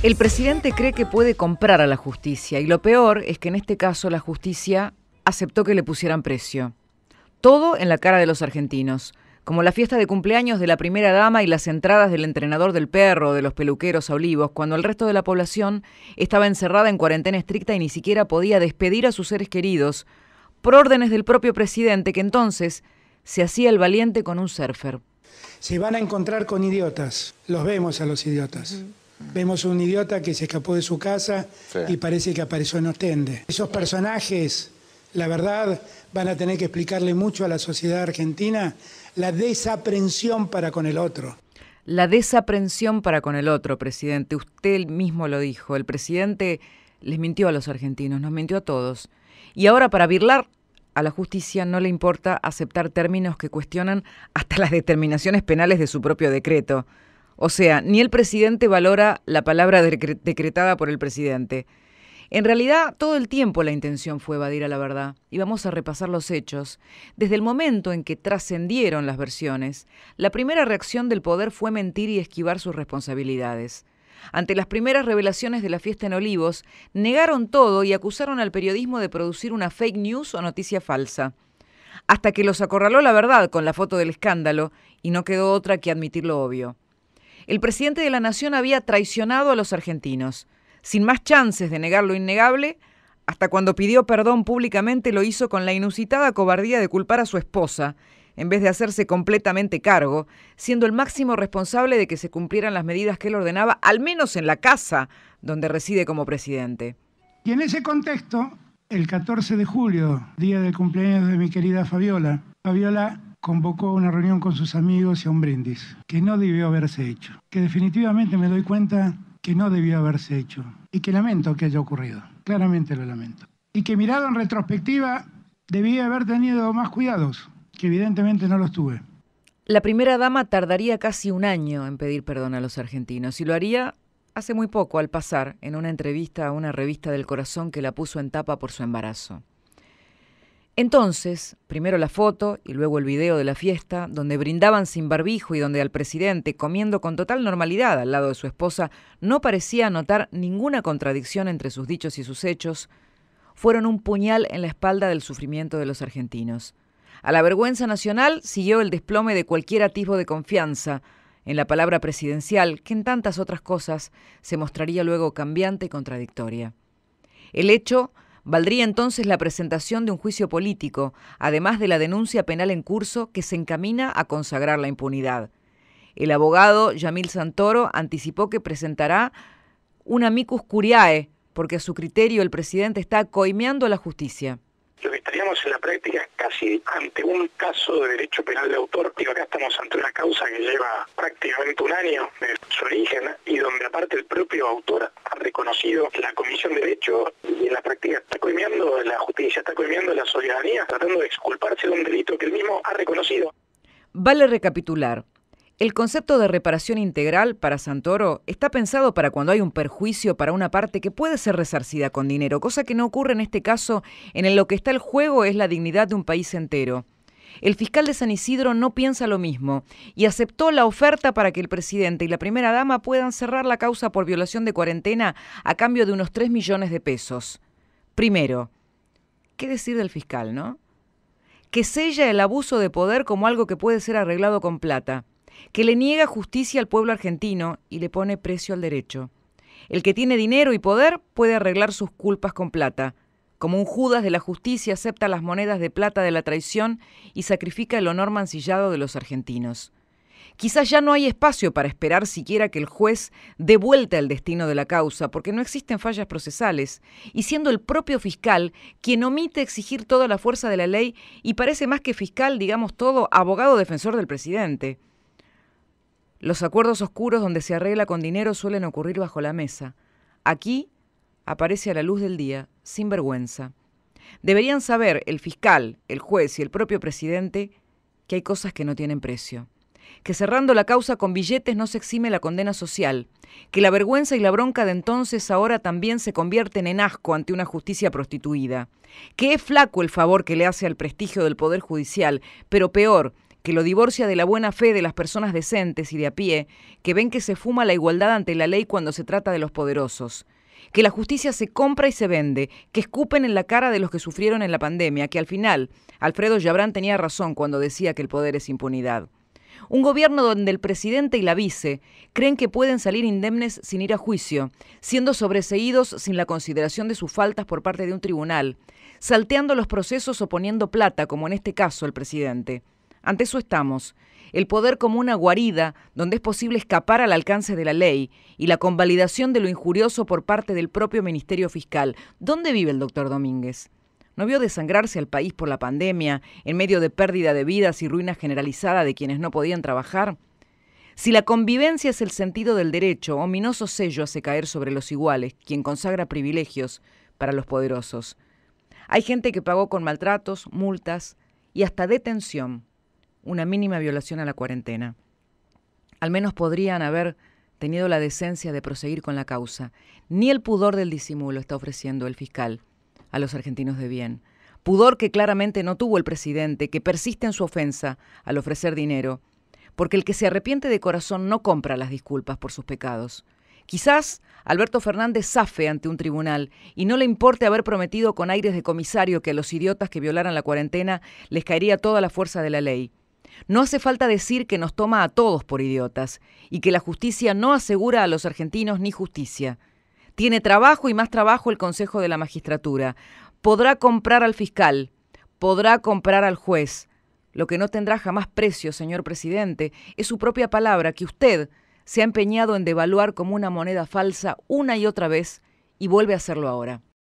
El presidente cree que puede comprar a la justicia y lo peor es que en este caso la justicia aceptó que le pusieran precio. Todo en la cara de los argentinos, como la fiesta de cumpleaños de la primera dama y las entradas del entrenador del perro, de los peluqueros a olivos, cuando el resto de la población estaba encerrada en cuarentena estricta y ni siquiera podía despedir a sus seres queridos, por órdenes del propio presidente que entonces se hacía el valiente con un surfer. Se van a encontrar con idiotas, los vemos a los idiotas. Mm. Vemos un idiota que se escapó de su casa y parece que apareció en Ostende. Esos personajes, la verdad, van a tener que explicarle mucho a la sociedad argentina la desaprensión para con el otro. La desaprensión para con el otro, presidente. Usted mismo lo dijo. El presidente les mintió a los argentinos, nos mintió a todos. Y ahora para virlar a la justicia no le importa aceptar términos que cuestionan hasta las determinaciones penales de su propio decreto. O sea, ni el presidente valora la palabra decretada por el presidente. En realidad, todo el tiempo la intención fue evadir a la verdad, y vamos a repasar los hechos. Desde el momento en que trascendieron las versiones, la primera reacción del poder fue mentir y esquivar sus responsabilidades. Ante las primeras revelaciones de la fiesta en Olivos, negaron todo y acusaron al periodismo de producir una fake news o noticia falsa. Hasta que los acorraló la verdad con la foto del escándalo, y no quedó otra que admitir lo obvio el presidente de la Nación había traicionado a los argentinos. Sin más chances de negar lo innegable, hasta cuando pidió perdón públicamente lo hizo con la inusitada cobardía de culpar a su esposa, en vez de hacerse completamente cargo, siendo el máximo responsable de que se cumplieran las medidas que él ordenaba, al menos en la casa donde reside como presidente. Y en ese contexto, el 14 de julio, día del cumpleaños de mi querida Fabiola, Fabiola convocó una reunión con sus amigos y a un brindis, que no debió haberse hecho, que definitivamente me doy cuenta que no debió haberse hecho y que lamento que haya ocurrido, claramente lo lamento. Y que mirado en retrospectiva, debía haber tenido más cuidados, que evidentemente no los tuve. La primera dama tardaría casi un año en pedir perdón a los argentinos y lo haría hace muy poco al pasar en una entrevista a una revista del corazón que la puso en tapa por su embarazo. Entonces, primero la foto y luego el video de la fiesta, donde brindaban sin barbijo y donde al presidente, comiendo con total normalidad al lado de su esposa, no parecía notar ninguna contradicción entre sus dichos y sus hechos, fueron un puñal en la espalda del sufrimiento de los argentinos. A la vergüenza nacional siguió el desplome de cualquier atisbo de confianza en la palabra presidencial, que en tantas otras cosas se mostraría luego cambiante y contradictoria. El hecho Valdría entonces la presentación de un juicio político, además de la denuncia penal en curso que se encamina a consagrar la impunidad. El abogado Yamil Santoro anticipó que presentará un amicus curiae, porque a su criterio el presidente está coimeando a la justicia lo que estaríamos en la práctica es casi ante un caso de derecho penal de autor, y acá estamos ante una causa que lleva prácticamente un año de su origen y donde aparte el propio autor ha reconocido la comisión de derecho y en la práctica está coimiendo, la justicia está coimiendo la solidaridad, tratando de exculparse de un delito que él mismo ha reconocido. Vale recapitular. El concepto de reparación integral para Santoro está pensado para cuando hay un perjuicio para una parte que puede ser resarcida con dinero, cosa que no ocurre en este caso en el lo que está el juego es la dignidad de un país entero. El fiscal de San Isidro no piensa lo mismo y aceptó la oferta para que el presidente y la primera dama puedan cerrar la causa por violación de cuarentena a cambio de unos 3 millones de pesos. Primero, ¿qué decir del fiscal, no? Que sella el abuso de poder como algo que puede ser arreglado con plata que le niega justicia al pueblo argentino y le pone precio al derecho. El que tiene dinero y poder puede arreglar sus culpas con plata. Como un Judas de la justicia acepta las monedas de plata de la traición y sacrifica el honor mancillado de los argentinos. Quizás ya no hay espacio para esperar siquiera que el juez dé vuelta el destino de la causa, porque no existen fallas procesales, y siendo el propio fiscal quien omite exigir toda la fuerza de la ley y parece más que fiscal, digamos todo, abogado defensor del presidente. Los acuerdos oscuros donde se arregla con dinero suelen ocurrir bajo la mesa. Aquí aparece a la luz del día, sin vergüenza. Deberían saber el fiscal, el juez y el propio presidente que hay cosas que no tienen precio. Que cerrando la causa con billetes no se exime la condena social. Que la vergüenza y la bronca de entonces ahora también se convierten en asco ante una justicia prostituida. Que es flaco el favor que le hace al prestigio del Poder Judicial, pero peor, que lo divorcia de la buena fe de las personas decentes y de a pie, que ven que se fuma la igualdad ante la ley cuando se trata de los poderosos que la justicia se compra y se vende, que escupen en la cara de los que sufrieron en la pandemia, que al final Alfredo Yabrán tenía razón cuando decía que el poder es impunidad. Un gobierno donde el presidente y la vice creen que pueden salir indemnes sin ir a juicio, siendo sobreseídos sin la consideración de sus faltas por parte de un tribunal, salteando los procesos o poniendo plata, como en este caso el presidente. Ante eso estamos. El poder como una guarida donde es posible escapar al alcance de la ley y la convalidación de lo injurioso por parte del propio Ministerio Fiscal. ¿Dónde vive el doctor Domínguez? ¿No vio desangrarse al país por la pandemia, en medio de pérdida de vidas y ruina generalizada de quienes no podían trabajar? Si la convivencia es el sentido del derecho, ominoso sello hace caer sobre los iguales, quien consagra privilegios para los poderosos. Hay gente que pagó con maltratos, multas y hasta detención una mínima violación a la cuarentena. Al menos podrían haber tenido la decencia de proseguir con la causa. Ni el pudor del disimulo está ofreciendo el fiscal a los argentinos de bien. Pudor que claramente no tuvo el presidente, que persiste en su ofensa al ofrecer dinero, porque el que se arrepiente de corazón no compra las disculpas por sus pecados. Quizás Alberto Fernández zafe ante un tribunal y no le importe haber prometido con aires de comisario que a los idiotas que violaran la cuarentena les caería toda la fuerza de la ley. No hace falta decir que nos toma a todos por idiotas y que la justicia no asegura a los argentinos ni justicia. Tiene trabajo y más trabajo el Consejo de la Magistratura. Podrá comprar al fiscal, podrá comprar al juez. Lo que no tendrá jamás precio, señor presidente, es su propia palabra que usted se ha empeñado en devaluar como una moneda falsa una y otra vez y vuelve a hacerlo ahora.